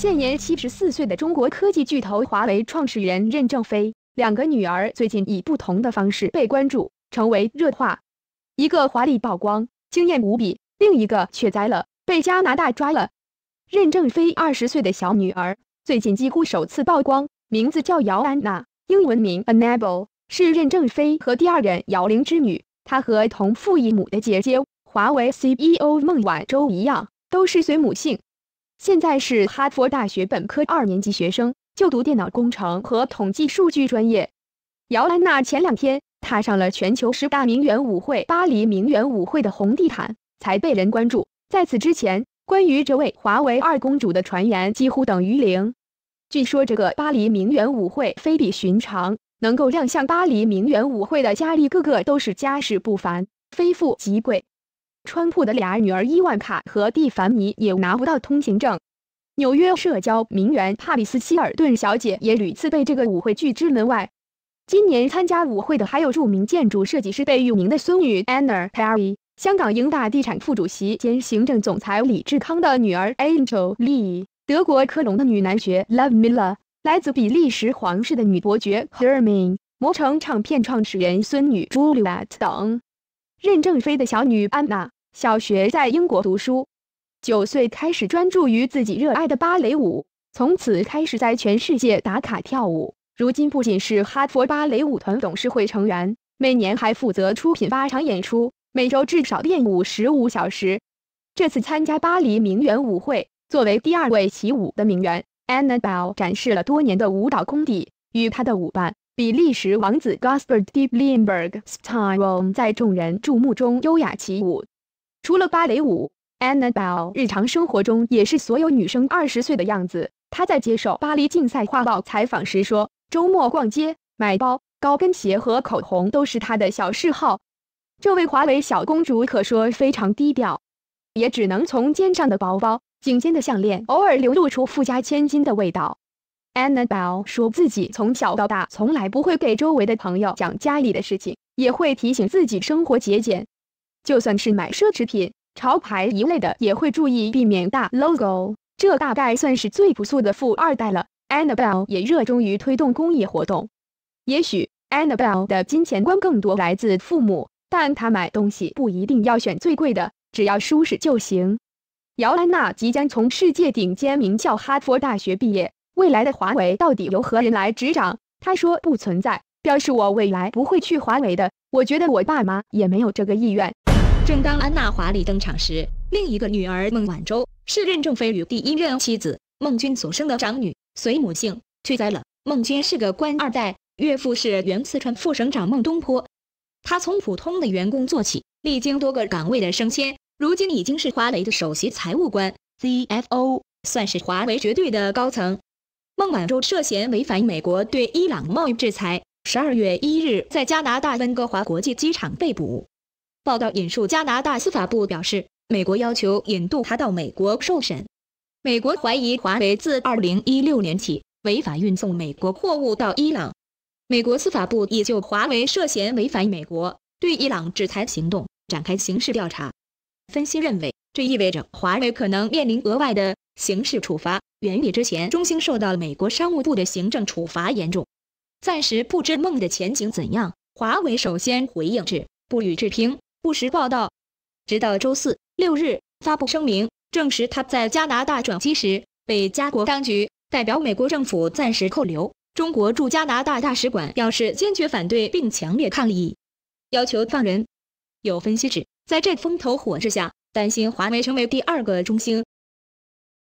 现年七十四岁的中国科技巨头华为创始人任正非两个女儿最近以不同的方式被关注，成为热话。一个华丽曝光，惊艳无比；另一个却栽了，被加拿大抓了。任正非二十岁的小女儿最近几乎首次曝光，名字叫姚安娜，英文名 Anabelle，n 是任正非和第二任姚玲之女。她和同父异母的姐姐华为 CEO 孟晚舟一样，都是随母姓。现在是哈佛大学本科二年级学生，就读电脑工程和统计数据专业。姚安娜前两天踏上了全球十大名媛舞会——巴黎名媛舞会的红地毯，才被人关注。在此之前，关于这位华为二公主的传言几乎等于零。据说这个巴黎名媛舞会非比寻常，能够亮相巴黎名媛舞会的佳丽个个都是家世不凡，非富即贵。川普的俩女儿伊万卡和蒂凡尼也拿不到通行证，纽约社交名媛帕里斯希尔顿小姐也屡次被这个舞会拒之门外。今年参加舞会的还有著名建筑设计师贝聿铭的孙女 Anna Perry、香港英大地产副主席兼行政总裁李志康的女儿 Angel Lee、德国科隆的女男爵 l o v e m i l l e r 来自比利时皇室的女伯爵 Hermine、魔城唱片创始人孙女 Juliet 等。任正非的小女安娜。小学在英国读书，九岁开始专注于自己热爱的芭蕾舞，从此开始在全世界打卡跳舞。如今不仅是哈佛芭蕾舞团董事会成员，每年还负责出品八场演出，每周至少练舞十五小时。这次参加巴黎名媛舞会，作为第二位起舞的名媛，Annabelle 展示了多年的舞蹈功底，与她的舞伴比利时王子 Gaspard de e p l i n b e r g Styrom 在众人注目中优雅起舞。除了芭蕾舞，Annabelle 日常生活中也是所有女生二十岁的样子。她在接受《巴黎竞赛画报》采访时说：“周末逛街、买包、高跟鞋和口红都是她的小嗜好。”这位华为小公主可说非常低调，也只能从肩上的包包、颈间的项链偶尔流露出富家千金的味道。Annabelle 说自己从小到大从来不会给周围的朋友讲家里的事情，也会提醒自己生活节俭。就算是买奢侈品、潮牌一类的，也会注意避免大 logo，这大概算是最朴素的富二代了。Annabelle 也热衷于推动公益活动。也许 Annabelle 的金钱观更多来自父母，但她买东西不一定要选最贵的，只要舒适就行。姚安娜即将从世界顶尖名校哈佛大学毕业，未来的华为到底由何人来执掌？她说不存在，表示我未来不会去华为的，我觉得我爸妈也没有这个意愿。正当安娜华丽登场时，另一个女儿孟晚舟是任正非与第一任妻子孟军所生的长女，随母姓。拒灾了。孟军是个官二代，岳父是原四川副省长孟东坡。他从普通的员工做起，历经多个岗位的升迁，如今已经是华为的首席财务官 （CFO），算是华为绝对的高层。孟晚舟涉嫌违反美国对伊朗贸易制裁，十二月一日在加拿大温哥华国际机场被捕。报道引述加拿大司法部表示，美国要求引渡他到美国受审。美国怀疑华为自二零一六年起违法运送美国货物到伊朗。美国司法部已就华为涉嫌违反美国对伊朗制裁行动展开刑事调查。分析认为，这意味着华为可能面临额外的刑事处罚。远比之前中兴受到美国商务部的行政处罚严重。暂时不知梦的前景怎样。华为首先回应是不予置评。不实报道，直到周四六日发布声明，证实他在加拿大转机时被加国当局代表美国政府暂时扣留。中国驻加拿大大使馆表示坚决反对并强烈抗议，要求放人。有分析指，在这风头火势下，担心华为成为第二个中兴。